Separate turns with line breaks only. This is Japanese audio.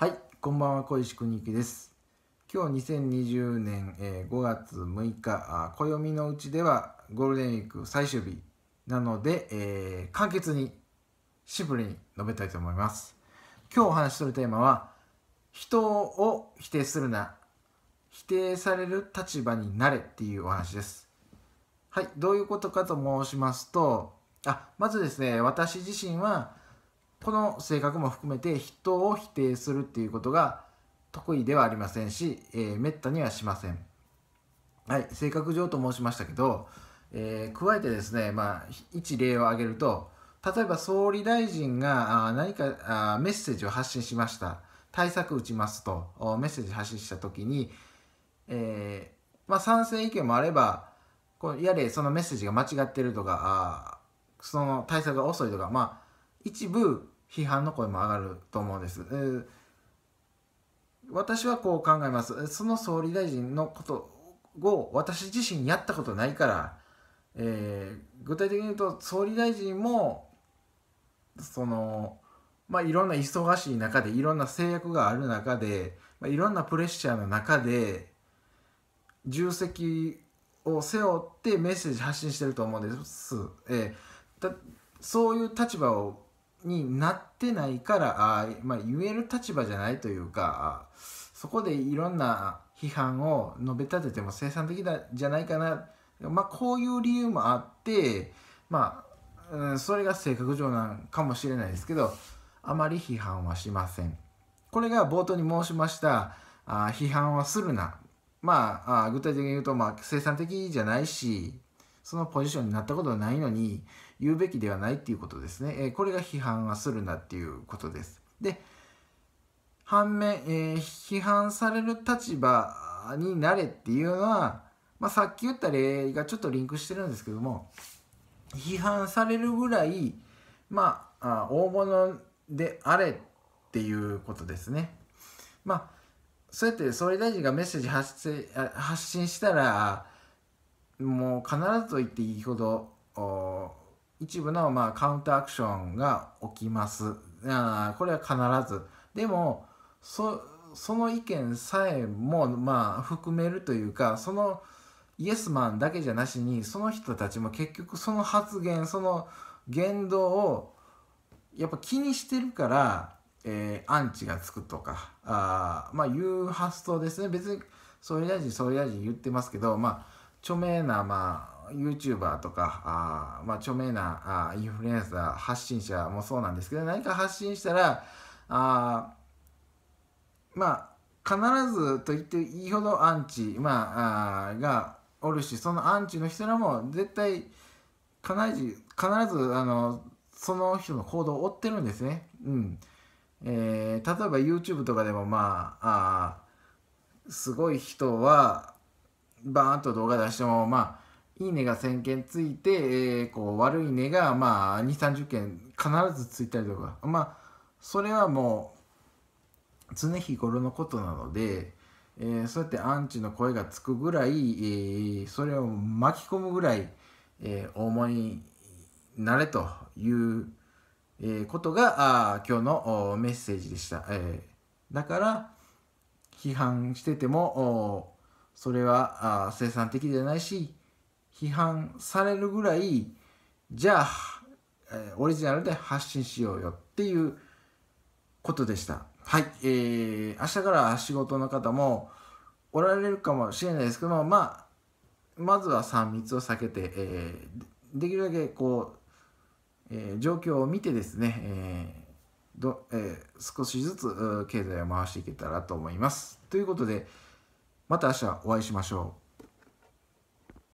はい、こんばんは、小石邦之です。今日2020年5月6日、暦のうちではゴールデンウィーク最終日なので、えー、簡潔にシンプルに述べたいと思います。今日お話しするテーマは、人を否定するな、否定される立場になれっていうお話です。はい、どういうことかと申しますと、あまずですね、私自身は、この性格も含めて人を否定するっていうことが得意ではありませんし、えー、滅多にはしません。はい、性格上と申しましたけど、えー、加えてですね、まあ、一例を挙げると例えば総理大臣が何かメッセージを発信しました対策打ちますとメッセージ発信したときに、えー、まあ、賛成意見もあればこやれそのメッセージが間違ってるとかあその対策が遅いとか、まあ、一部批判の声も上がると思うんです。私はこう考えます。その総理大臣のことを私自身やったことないから、えー、具体的に言うと総理大臣もその、まあ、いろんな忙しい中でいろんな制約がある中で、まあ、いろんなプレッシャーの中で重責を背負ってメッセージ発信してると思うんです。えー、そういう立場をになってないからあ、まあ、言える立場じゃないというかそこでいろんな批判を述べ立てても生産的だじゃないかな、まあ、こういう理由もあってまあ、うん、それが性格上なんかもしれないですけどあまり批判はしません。これが冒頭に申しましたあ批判はするなまあ、あ具体的に言うと、まあ、生産的じゃないしそのポジションになったことはないのに言うべきではないっていうことですね、えこれが批判はするなっていうことですで反面、えー、批判される立場になれっていうのは、まあ、さっき言った例がちょっとリンクしてるんですけども批判されるぐらいまあ大物であれっていうことですねまあそうやって総理大臣がメッセージ発信したらもう必ずと言っていいほど一部のまあカウンターアクションが起きますあこれは必ずでもその意見さえもまあ含めるというかそのイエスマンだけじゃなしにその人たちも結局その発言その言動をやっぱ気にしてるから、えー、アンチがつくとかあまあいう発想ですね別に総理大臣総理大臣言ってますけどまあ著名な、まあ、YouTuber とか、あまあ、著名なあインフルエンサー、発信者もそうなんですけど、何か発信したら、あまあ、必ずと言っていいほどアンチ、まあ、あがおるし、そのアンチの人らも絶対必ず、必ずあのその人の行動を追ってるんですね。うんえー、例えば YouTube とかでもまああすごい人はバーンと動画出しても、まあ、いいねが1000件ついて、えー、こう悪いねが、まあ、2、30件必ずついたりとか、まあ、それはもう常日頃のことなので、えー、そうやってアンチの声がつくぐらい、えー、それを巻き込むぐらい、えー、大物になれという、えー、ことがあ今日のメッセージでした。えー、だから批判しててもそれは生産的でないし批判されるぐらいじゃあ、えー、オリジナルで発信しようよっていうことでしたはいえー、明日から仕事の方もおられるかもしれないですけどもまあまずは3密を避けて、えー、できるだけこう、えー、状況を見てですね、えーどえー、少しずつ経済を回していけたらと思います。ということで、また明日お会いしましょう。